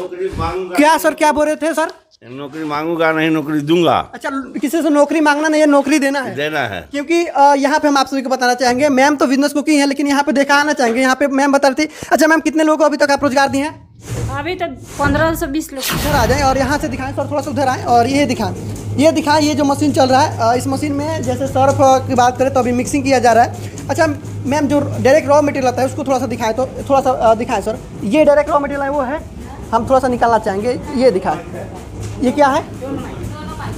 नौकरी मांगूंगा क्या सर क्या बोल रहे थे सर नौकरी मांगूंगा नहीं नौकरी दूंगा अच्छा किसी से नौकरी मांगना नहीं है नौकरी देना है देना है क्योंकि यहाँ पे हम आप सभी को बताना चाहेंगे मैम तो बिजनेस को की है लेकिन यहाँ पे देखा आना चाहेंगे यहाँ पे मैम बता रही थी अच्छा मैम कितने लोगों को अभी तक आप रोजगार दिए हैं अभी तक पंद्रह से बीस लोग उधर आ जाए और यहाँ से दिखाएं सर थोड़ा सा उधर आए और ये दिखाएं ये दिखाएं ये जो मशीन चल रहा है इस मशीन में जैसे सर्फ की बात करें तो अभी मिक्सिंग किया जा रहा है अच्छा मैम जो डायरेक्ट रॉ मटेरियल आता है उसको थोड़ा सा दिखाएं तो थोड़ा सा दिखाएं सर ये डायरेक्ट रॉ मटेरियल है वो है हम थोड़ा सा निकालना चाहेंगे ये दिखा ये क्या है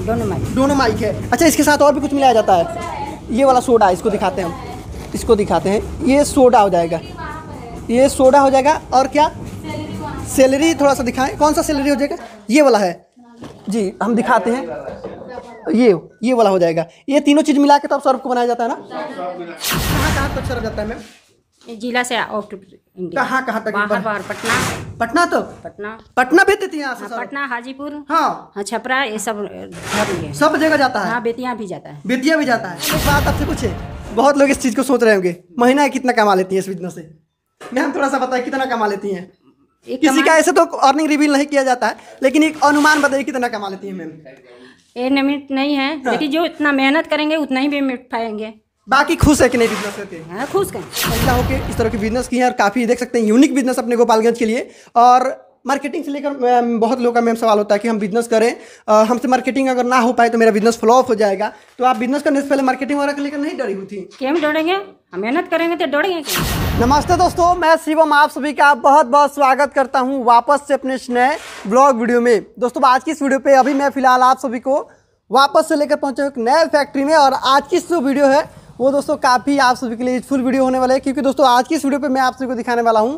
दोनों माइक दोनों माइक है अच्छा इसके साथ और भी कुछ मिलाया जाता है ये वाला सोडा इसको दिखाते हैं हम इसको दिखाते हैं ये सोडा हो जाएगा ये सोडा हो जाएगा और क्या सैलरी थोड़ा सा दिखाएं कौन सा सैलरी हो जाएगा ये वाला है जी हम दिखाते हैं ये ये वाला हो जाएगा ये तीनों चीज़ मिला के तो आप सर्व को बनाया जाता है ना कहाँ कहाँ तक तो सर्व जाता है मैम जिला से आउट कहाँ कहाँ तक बाहर बाहर पटना पटना तो पटना पटना भी देती है हाँ, पटना हाजीपुर हाँ।, हाँ छपरा ये सब सब जगह जाता है हाँ बेतिया भी जाता है बेतिया भी जाता है एक बात आपसे पूछे बहुत लोग इस चीज को सोच रहे होंगे महीना कितना कमा लेती है इस बिजनेस से मैम थोड़ा सा बताए कितना कमा लेती है किसी का ऐसे तो अर्निंग रिवील नहीं किया जाता है लेकिन एक अनुमान बताइए कितना कमा लेती है मैम ये नहीं है हाँ। लेकिन जो इतना मेहनत करेंगे उतना ही भी मिट पाएंगे बाकी खुश है कि नहीं बिजनेस करते हाँ, खुश हैं महिलाओं कि इस तरह के बिजनेस किए हैं और काफ़ी देख सकते हैं यूनिक बिजनेस अपने गोपालगंज के लिए और मार्केटिंग से लेकर बहुत लोगों का मैम सवाल होता है कि हम बिजनेस करें हमसे मार्केटिंग अगर ना हो पाए तो मेरा बिजनेस फ्लॉप हो जाएगा तो आप बिजनेस करने से पहले मार्केटिंग वगैरह लेकर नहीं डरी हुई थी क्यों डरेंगे हम मेहनत करेंगे तो डरेंगे नमस्ते दोस्तों मैं शिवम आप सभी का बहुत बहुत स्वागत करता हूँ वापस से अपने नए ब्लॉग वीडियो में दोस्तों आज की इस वीडियो पे अभी मैं फिलहाल आप सभी को वापस से लेकर पहुँचे एक नए फैक्ट्री में और आज की जो वीडियो है वो दोस्तों काफ़ी आप सभी के लिए यूजफुल वीडियो होने वाला है क्योंकि दोस्तों आज की इस वीडियो पर मैं आप सभी को दिखाने वाला हूँ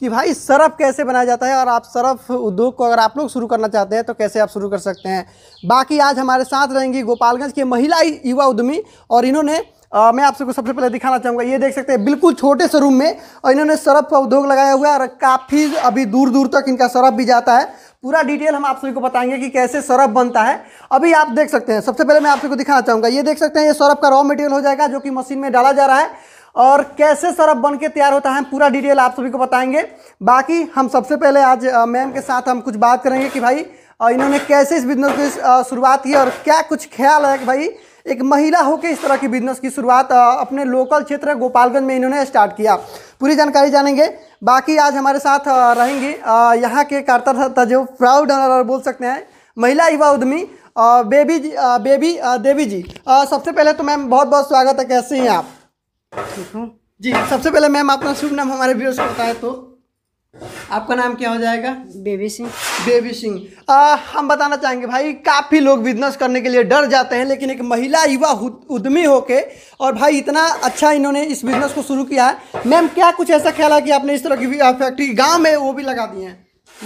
कि भाई सरफ कैसे बनाया जाता है और आप सरफ उद्योग को अगर आप लोग शुरू करना चाहते हैं तो कैसे आप शुरू कर सकते हैं बाकी आज हमारे साथ रहेंगी गोपालगंज के महिला युवा उद्यमी और इन्होंने आ, मैं आप सबको सबसे पहले दिखाना चाहूँगा ये देख सकते हैं बिल्कुल छोटे से रूम में और इन्होंने सरफ का उद्योग लगाया हुआ है और काफ़ी अभी दूर दूर तक इनका सरफ भी जाता है पूरा डिटेल हम आप सभी को बताएंगे कि कैसे सरफ बनता है अभी आप देख सकते हैं सबसे पहले मैं आप सबको दिखाना चाहूँगा ये देख सकते हैं ये सरफ का रॉ मटेरियल हो जाएगा जो कि मशीन में डाला जा रहा है और कैसे सरफ बन के तैयार होता है पूरा डिटेल आप सभी को बताएंगे बाकी हम सबसे पहले आज मैम के साथ हम कुछ बात करेंगे कि भाई इन्होंने कैसे इस बिजनेस की शुरुआत की और क्या कुछ ख्याल है कि भाई एक महिला होकर इस तरह की बिजनेस की शुरुआत अपने लोकल क्षेत्र गोपालगंज में इन्होंने स्टार्ट किया पूरी जानकारी जानेंगे बाकी आज हमारे साथ रहेंगी यहाँ के कार्तर जो प्राउड बोल सकते हैं महिला युवा उद्यमी बेबी जी बेबी देवी जी सबसे पहले तो मैम बहुत बहुत स्वागत है कैसे हैं आप जी सबसे पहले मैम अपना शुभ नाम हमारे व्यूअर्स को बताएं तो आपका नाम क्या हो जाएगा बेबी सिंह बेबी सिंह हम बताना चाहेंगे भाई काफ़ी लोग बिजनेस करने के लिए डर जाते हैं लेकिन एक महिला युवा उद्यमी होके और भाई इतना अच्छा इन्होंने इस बिजनेस को शुरू किया है मैम क्या कुछ ऐसा ख्याल है कि आपने इस तरह की फैक्ट्री गाँव में वो भी लगा दी है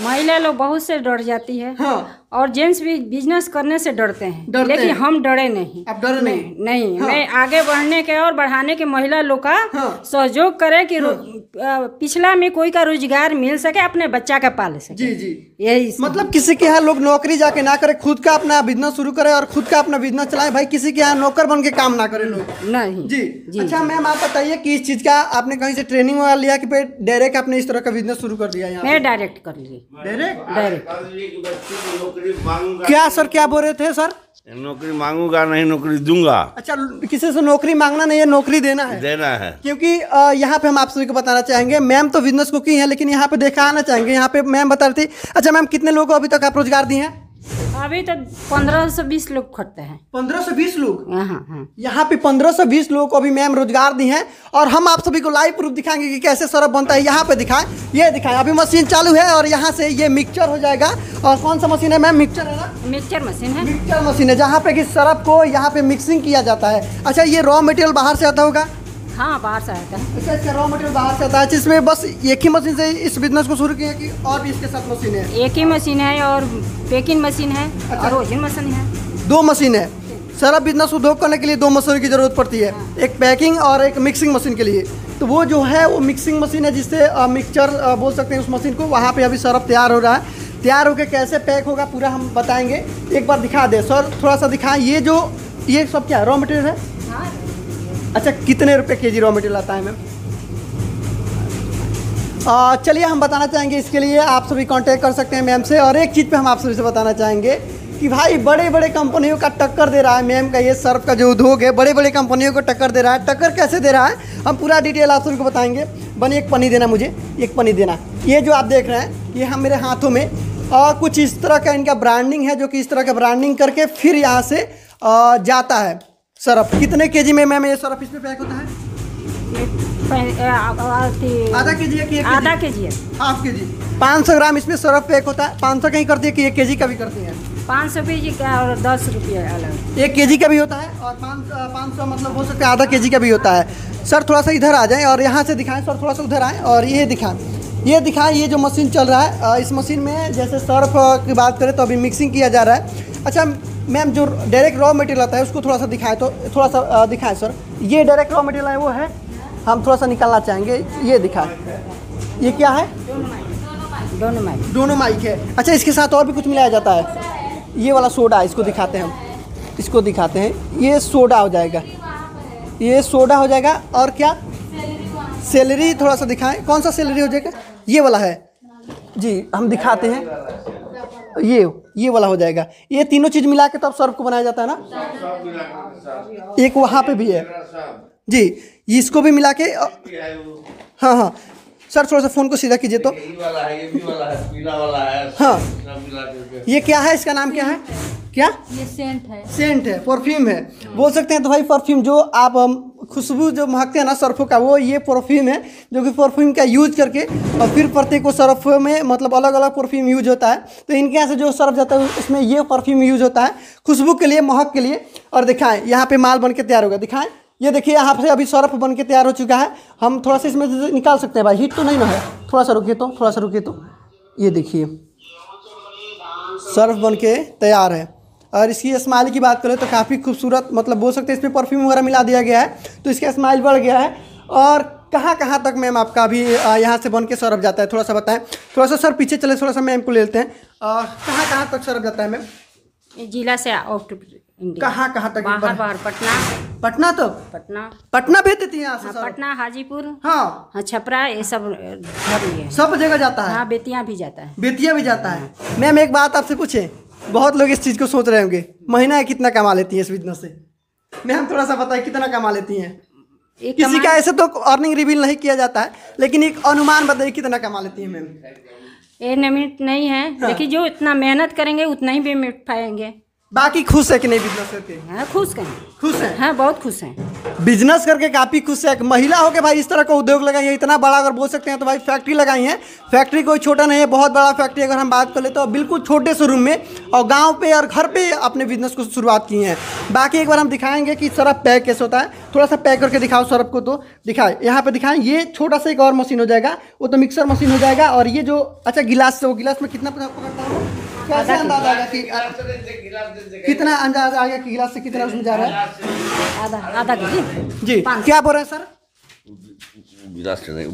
महिला लोग बहुत से डर जाती है हाँ और जेंट्स भी बिजनेस करने से डरते हैं डरते लेकिन हैं। हम डरे नहीं अब डर नहीं नहीं, नहीं हाँ। मैं आगे बढ़ने के और बढ़ाने के महिला लोग का हाँ। सहयोग करे कि हाँ। पिछला में कोई का रोजगार मिल सके अपने बच्चा का पाल सके जी जी यही मतलब किसी के यहाँ लोग नौकरी जाके ना करे खुद का अपना बिजनेस शुरू करे और खुद का अपना बिजनेस चलाए भाई किसी के यहाँ नौकर बन के काम ना करे लोग नहीं जी, जी अच्छा मैम आप बताइए की इस चीज का आपने कहीं से ट्रेनिंग वगैरह लिया की डायरेक्ट आपने इस तरह का बिजनेस शुरू कर दिया मैं डायरेक्ट कर ली डायरेक्ट डायरेक्ट नौकरी मांगूंगा क्या सर क्या बोल रहे थे सर नौकरी मांगूंगा नहीं नौकरी दूंगा अच्छा किसी से नौकरी मांगना नहीं है नौकरी देना है देना है क्योंकि यहाँ पे हम आप सभी को बताना चाहेंगे मैम तो बिजनेस को की है लेकिन यहाँ पे देखा आना चाहेंगे यहाँ पे मैम बता रही थी अच्छा मैम कितने लोगों को अभी तक आप रोजगार दिए हैं अभी तो पंद्रह से बीस लोग खटते हैं पंद्रह से बीस लोग हाँ, हाँ, हाँ। यहाँ पे पंद्रह से बीस लोगों को अभी मैम रोजगार दी हैं और हम आप सभी को लाइव प्रूफ दिखाएंगे कि कैसे सरफ बनता है यहाँ पे दिखाएं ये दिखाएं अभी मशीन चालू है और यहाँ से ये मिक्सचर हो जाएगा और कौन सा मशीन है मैम मिक्सचर है ना मिक्सचर मशीन है मिक्सचर मशीन है जहाँ पे की सरफ को यहाँ पे मिक्सिंग किया जाता है अच्छा ये रॉ मटेरियल बाहर से आता होगा हाँ अच्छा, बाहर से आता है इसका इसका रॉ मटेरियल बाहर से आता है इसमें बस एक ही मशीन से इस बिजनेस को शुरू किया कि और भी इसके साथ मशीन है एक ही मशीन है और पैकिंग मशीन है अच्छा। और मशीन है दो मशीन है सारा बिजनेस उद्योग करने के लिए दो मशीनों की ज़रूरत पड़ती है हाँ। एक पैकिंग और एक मिक्सिंग मशीन के लिए तो वो जो है वो मिक्सिंग मशीन है जिससे मिक्सचर बोल सकते हैं उस मशीन को वहाँ पे अभी सरफ तैयार हो रहा है तैयार होकर कैसे पैक होगा पूरा हम बताएंगे एक बार दिखा दें सर थोड़ा सा दिखाएं ये जो ये सब क्या है रॉ मटेरियल है अच्छा कितने रुपए के जी रॉ मटेरियल आता है मैम चलिए हम बताना चाहेंगे इसके लिए आप सभी कांटेक्ट कर सकते हैं मैम से और एक चीज़ पे हम आप सभी से बताना चाहेंगे कि भाई बड़े बड़े कंपनियों का टक्कर दे रहा है मैम का ये सर्फ का जो उद्योग है बड़े बड़े कंपनियों को टक्कर दे रहा है टक्कर कैसे दे रहा है हम पूरा डिटेल आप सभी को बताएंगे बने एक पनी देना मुझे एक पनी देना ये जो आप देख रहे हैं ये हम मेरे हाथों में और कुछ इस तरह का इनका ब्रांडिंग है जो कि इस तरह का ब्रांडिंग करके फिर यहाँ से आ, जाता है सरफ कितने के जी में मैम ये सरफ इसमें पैक होता है आधा के जी है आधा के जी है हाफ के जी पाँच सौ ग्राम इसमें सरफ पैक होता है पाँच सौ कहीं करती है कि एक के जी का भी करती है पाँच सौ के जी का और दस रुपये अलग एक के जी का भी होता है और पाँच पाँच सौ मतलब हो सकता है आधा के जी का भी होता है सर थोड़ा सा इधर आ जाए और यहाँ से दिखाएँ सर थोड़ा सा उधर आएँ और ये दिखाएं ये दिखाएं ये जो मशीन चल रहा है इस मशीन में जैसे सर्फ की बात करें तो अभी मिक्सिंग किया जा रहा है अच्छा मैम जो डायरेक्ट रॉ मटेरियल आता है उसको थोड़ा सा दिखाएं तो थोड़ा सा दिखाएं सर ये डायरेक्ट रॉ मटेरियल है वो है हम थोड़ा सा निकालना चाहेंगे ये दिखाएं ये क्या है दोनों माइक दोनों माइक है अच्छा इसके साथ और भी कुछ मिलाया जाता है ये वाला सोडा इसको दिखाते हैं हम इसको दिखाते हैं ये सोडा हो जाएगा ये सोडा हो जाएगा और क्या सैलरी थोड़ा सा दिखाएं कौन सा सैलरी हो जाएगा ये वाला है जी हम दिखाते हैं ये ये वाला हो जाएगा ये तीनों चीज़ मिला के तब तो सर्व को बनाया जाता है ना एक वहाँ पे भी है जी इसको भी मिला के हाँ हाँ सर थोड़ा सा फ़ोन को सीधा कीजिए तो हाँ ये क्या है इसका नाम क्या है क्या ये सेंट है सेंट है परफ्यूम है बोल सकते हैं तो भाई परफ्यूम जो आप खुशबू जो महकते हैं ना सर्फों का वो ये परफ्यूम है जो कि परफ्यूम का यूज करके और फिर प्रत्येक सर्फ में मतलब अलग अलग परफ्यूम यूज होता है तो इनके यहाँ से जो सर्फ जाता है उसमें ये परफ्यूम यूज होता है खुशबू के लिए महक के लिए और दिखाएँ यहाँ पर माल बन के तैयार होगा दिखाएँ ये देखिए यहाँ से अभी सर्फ बन के तैयार हो चुका है हम थोड़ा सा इसमें निकाल सकते हैं भाई हीट तो नहीं ना है थोड़ा सा रुकी तो थोड़ा सा रुकी तो ये देखिए सर्फ बन के तैयार है और इसकी स्माइल की बात करें तो काफ़ी खूबसूरत मतलब बोल सकते हैं इसमें परफ्यूम वगैरह मिला दिया गया है तो इसका स्माइल बढ़ गया है और कहाँ कहाँ तक मैम आपका अभी यहाँ से बन के सौरभ जाता है थोड़ा सा बताएं थोड़ा सा सर पीछे चले थोड़ा सा मैम को ले लेते हैं कहाँ कहाँ तक सौरभ जाता है मैम जिला से कहाँ कहाँ तक बाहर पटना पटना तो पटना पटना भेज देती है यहाँ से हाँ, पटना हाजीपुर हाँ हाँ छपरा ये सब सब जगह जाता है हाँ बेतिया भी जाता है बेतिया भी जाता है मैम हाँ। एक बात आपसे पूछे बहुत लोग इस चीज़ को सोच रहे होंगे महीना कितना कमा लेती हैं इस बिजनेस से मैम थोड़ा सा बताए कितना कमा लेती हैं किसी का ऐसे तो अर्निंग रिवील नहीं किया जाता है लेकिन एक अनुमान बताइए कितना कमा लेती है मैम ये लिमिट नहीं है हाँ। लेकिन जो इतना मेहनत करेंगे उतना ही मिट पाएंगे बाकी खुश है कि नहीं बिजनेस करके हाँ खुश हैं खुश हैं हाँ बहुत खुश हैं बिजनेस करके काफ़ी खुश है एक महिला के भाई इस तरह का उद्योग लगाई है इतना बड़ा अगर बोल सकते हैं तो भाई फैक्ट्री लगाई है फैक्ट्री कोई छोटा नहीं है बहुत बड़ा फैक्ट्री अगर हम बात कर ले तो बिल्कुल छोटे रूम में और गाँव पे और घर पे अपने बिजनेस को शुरुआत की है बाकी एक बार हम दिखाएंगे कि सरफ पैक कैसे होता है थोड़ा सा पैक करके दिखाओ सरफ को तो दिखाए यहाँ पे दिखाएं ये छोटा सा एक और मशीन हो जाएगा वो तो मिक्सर मशीन हो जाएगा और ये जो अच्छा गिलास वो गिलास में कितना पकड़ता है कैसे अंदाजा आएगा कि कितना अंदाजा आएगा कि गिलास से कितना उसमें जा रहा है आधा आधा के जी क्या बोल रहे हैं सर गिलास से नहीं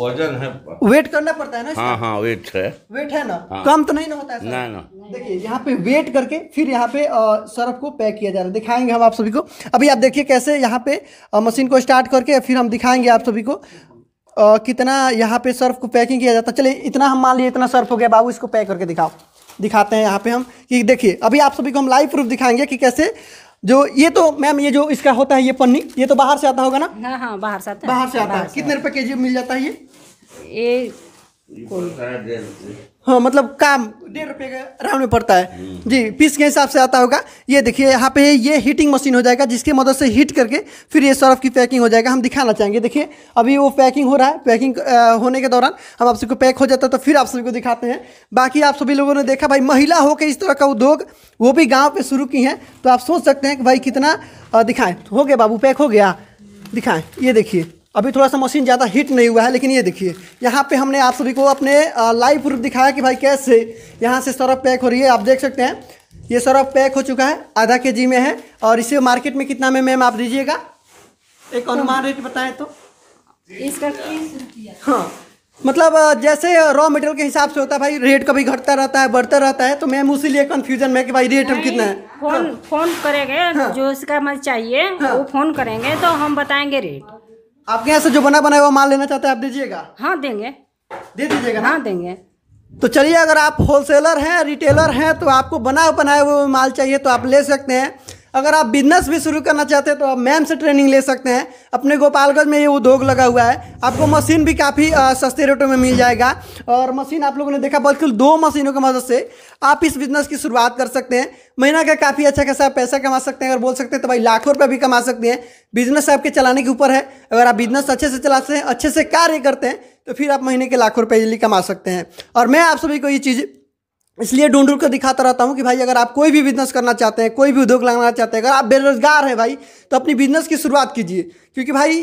वजन है वेट करना पड़ता है ना हाँ हाँ वेट है वेट है ना हाँ। कम तो नहीं ना होता है ना ना देखिए यहाँ पे वेट करके फिर यहाँ पे सरफ को पैक किया जा रहा है दिखाएंगे हम आप सभी को अभी आप देखिए कैसे यहाँ पे मशीन को स्टार्ट करके फिर हम दिखाएंगे आप सभी को आ, कितना यहाँ पे सर्फ को पैकिंग किया जाता है चलिए इतना हम मान लिए इतना सर्फ हो गया बाबू इसको पैक करके दिखाओ दिखाते हैं यहाँ पे हम कि देखिए अभी आप सभी को हम लाइव प्रूफ दिखाएंगे कि कैसे जो ये तो मैम ये जो इसका होता है ये पन्नी ये तो बाहर से आता होगा ना हाँ हाँ बाहर से आता है बाहर से आता है कितने रुपए के जी मिल जाता है ये ये हाँ मतलब काम डेढ़ रुपये के राउंड में पड़ता है हम्म। जी पीस के हिसाब से आता होगा ये देखिए यहाँ पे ये हीटिंग मशीन हो जाएगा जिसकी मदद से हीट करके फिर ये सर्फ की पैकिंग हो जाएगा हम दिखाना चाहेंगे देखिए अभी वो पैकिंग हो रहा है पैकिंग होने के दौरान हम आप सबको पैक हो जाता है तो फिर आप सभी को दिखाते हैं बाकी आप सभी लोगों ने देखा भाई महिला होकर इस तरह का उद्योग वो भी गाँव पर शुरू की हैं तो आप सोच सकते हैं कि भाई कितना दिखाएँ हो गया बाबू पैक हो गया दिखाएँ ये देखिए अभी थोड़ा सा मशीन ज़्यादा हीट नहीं हुआ है लेकिन ये देखिए यहाँ पे हमने आप सभी को अपने लाइव प्रूफ दिखाया कि भाई कैसे यहाँ से सरफ पैक हो रही है आप देख सकते हैं ये सरफ पैक हो चुका है आधा के जी में है और इसे मार्केट में कितना में मैम आप दीजिएगा एक अनुमान रेट बताएं तो इसका तीस रुपया हाँ मतलब जैसे रॉ मटेरियल के हिसाब से होता है भाई रेट कभी घटता रहता है बढ़ता रहता है तो मैम उसी लिए कन्फ्यूजन में कि भाई रेट हम कितना है फोन हाँ। फोन करेंगे हाँ। जो इसका चाहिए हाँ। वो फोन करेंगे तो हम बताएंगे रेट आपके यहाँ से जो बना बनाया हुआ माल लेना चाहते हैं आप दीजिएगा हाँ देंगे दे दीजिएगा हाँ देंगे तो चलिए अगर आप होलसेलर हैं रिटेलर हैं तो आपको बना बनाए हुए माल चाहिए तो आप ले सकते हैं अगर आप बिजनेस भी शुरू करना चाहते हैं तो आप मैम से ट्रेनिंग ले सकते हैं अपने गोपालगंज में ये उद्योग लगा हुआ है आपको मशीन भी काफ़ी सस्ते रेटों में मिल जाएगा और मशीन आप लोगों ने देखा बल्कि दो मशीनों की मदद से आप इस बिजनेस की शुरुआत कर सकते हैं महीना का काफ़ी अच्छा खासा पैसा कमा सकते हैं अगर बोल सकते हैं तो भाई लाखों रुपये भी कमा सकते हैं बिजनेस आपके चलाने के ऊपर है अगर आप बिजनेस अच्छे से चलाते हैं अच्छे से कार्य करते हैं तो फिर आप महीने के लाखों रुपये इजली कमा सकते हैं और मैं आप सभी को ये चीज़ इसलिए ढूंढ ढूंढ कर दिखाता रहता हूँ कि भाई अगर आप कोई भी बिजनेस करना चाहते हैं कोई भी उद्योग लगाना चाहते हैं अगर आप बेरोजगार हैं भाई तो अपनी बिजनेस की शुरुआत कीजिए क्योंकि भाई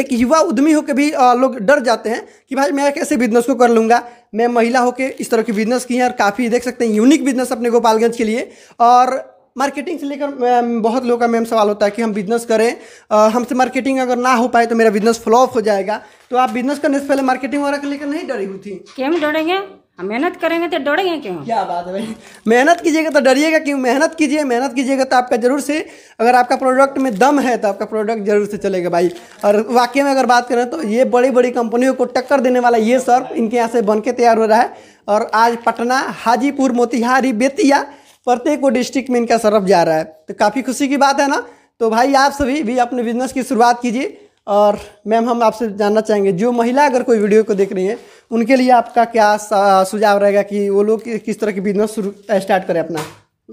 एक युवा उद्यमी होकर भी लोग डर जाते हैं कि भाई मैं कैसे बिजनेस को कर लूँगा मैं महिला होकर इस तरह की बिजनेस की है और काफ़ी देख सकते हैं यूनिक बिजनेस अपने गोपालगंज के लिए और मार्केटिंग से लेकर बहुत लोगों का मैम सवाल होता है कि हम बिजनेस करें हमसे मार्केटिंग अगर ना हो पाए तो मेरा बिजनेस फ्लॉप हो जाएगा तो आप बिजनेस करने से पहले मार्केटिंग वगैरह को लेकर नहीं डरी हुई थी क्यों डरेंगे हम मेहनत करेंगे तो डरेंगे क्यों क्या बात है भाई मेहनत कीजिएगा तो डरिएगा क्यों मेहनत कीजिए मेहनत कीजिएगा तो आपका ज़रूर से अगर आपका प्रोडक्ट में दम है तो आपका प्रोडक्ट ज़रूर से चलेगा भाई और वाकई में अगर बात करें तो ये बड़ी बड़ी कंपनियों को टक्कर देने वाला ये सर्फ इनके यहाँ से बन तैयार हो रहा है और आज पटना हाजीपुर मोतिहारी बेतिया प्रत्येक वो डिस्ट्रिक्ट में इनका सर्फ जा रहा है तो काफ़ी खुशी की बात है ना तो भाई आप सभी भी अपने बिजनेस की शुरुआत कीजिए और मैम हम आपसे जानना चाहेंगे जो महिला अगर कोई वीडियो को देख रही हैं उनके लिए आपका क्या सुझाव रहेगा कि वो लोग किस तरह की बिजनेस शुरू स्टार्ट करें अपना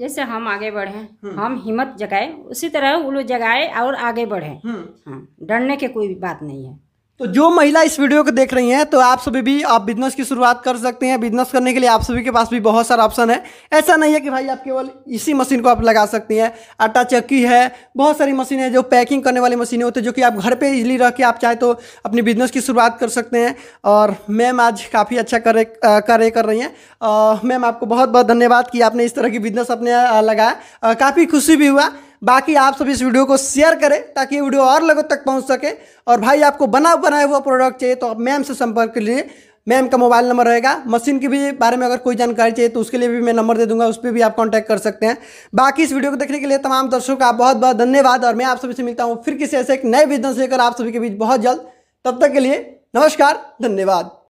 जैसे हम आगे बढ़े हम्म। हम हिम्मत जगाए उसी तरह वो लोग जगाए और आगे बढ़े हम्म। डरने के कोई बात नहीं है तो जो महिला इस वीडियो को देख रही हैं तो आप सभी भी आप बिजनेस की शुरुआत कर सकते हैं बिजनेस करने के लिए आप सभी के पास भी बहुत सारा ऑप्शन है ऐसा नहीं है कि भाई आप केवल इसी मशीन को आप लगा सकती हैं आटा चक्की है बहुत सारी मशीन है जो पैकिंग करने वाली मशीनें होती है जो कि आप घर पर इजली रह के आप चाहे तो अपनी बिजनेस की शुरुआत कर सकते हैं और मैम आज काफ़ी अच्छा करे कार्य कर रही हैं मैम आपको बहुत बहुत धन्यवाद कि आपने इस तरह की बिजनेस अपने लगाया काफ़ी खुशी भी हुआ बाकी आप सभी इस वीडियो को शेयर करें ताकि ये वीडियो और लोगों तक पहुँच सके और भाई आपको बना बनाया हुआ प्रोडक्ट चाहिए तो आप मैम से संपर्क कर लीजिए मैम का मोबाइल नंबर रहेगा मशीन के भी बारे में अगर कोई जानकारी चाहिए तो उसके लिए भी मैं नंबर दे दूंगा उस पर भी आप कॉन्टैक्ट कर सकते हैं बाकी इस वीडियो को देखने के लिए तमाम दर्शकों का बहुत बहुत धन्यवाद और मैं आप सभी से मिलता हूँ फिर किसी ऐसे एक नए बिजनेस लेकर आप सभी के बीच बहुत जल्द तब तक के लिए नमस्कार धन्यवाद